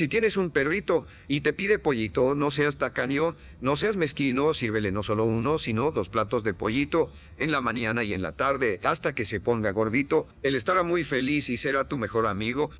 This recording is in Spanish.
Si tienes un perrito y te pide pollito, no seas tacaño, no seas mezquino, sírvele no solo uno, sino dos platos de pollito en la mañana y en la tarde, hasta que se ponga gordito. Él estará muy feliz y será tu mejor amigo.